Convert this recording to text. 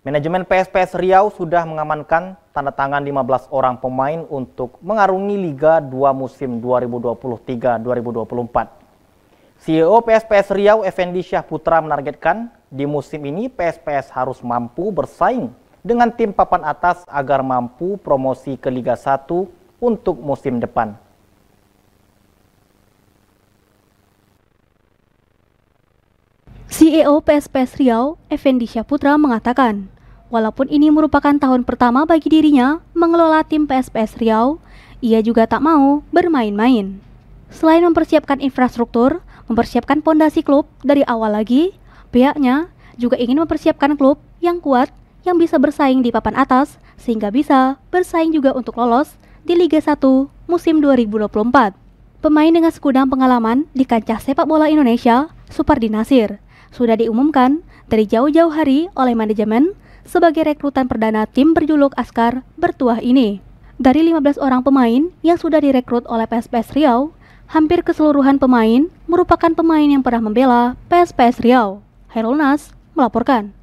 Manajemen PSPS Riau sudah mengamankan tanda tangan 15 orang pemain untuk mengarungi Liga 2 musim 2023-2024. CEO PSPS Riau Effendi Syah Putra menargetkan di musim ini PSPS harus mampu bersaing dengan tim papan atas agar mampu promosi ke Liga 1 untuk musim depan. CEO PSPS Riau, Effendi Syaputra mengatakan, walaupun ini merupakan tahun pertama bagi dirinya mengelola tim PSPS Riau, ia juga tak mau bermain-main. Selain mempersiapkan infrastruktur, mempersiapkan pondasi klub dari awal lagi, pihaknya juga ingin mempersiapkan klub yang kuat yang bisa bersaing di papan atas sehingga bisa bersaing juga untuk lolos di Liga 1 musim 2024. Pemain dengan sekudang pengalaman di kancah sepak bola Indonesia, Supardi Nasir, sudah diumumkan dari jauh-jauh hari oleh manajemen sebagai rekrutan perdana tim berjuluk Askar Bertuah ini. Dari 15 orang pemain yang sudah direkrut oleh PSPS Riau, hampir keseluruhan pemain merupakan pemain yang pernah membela PSPS Riau. Herul Nas melaporkan.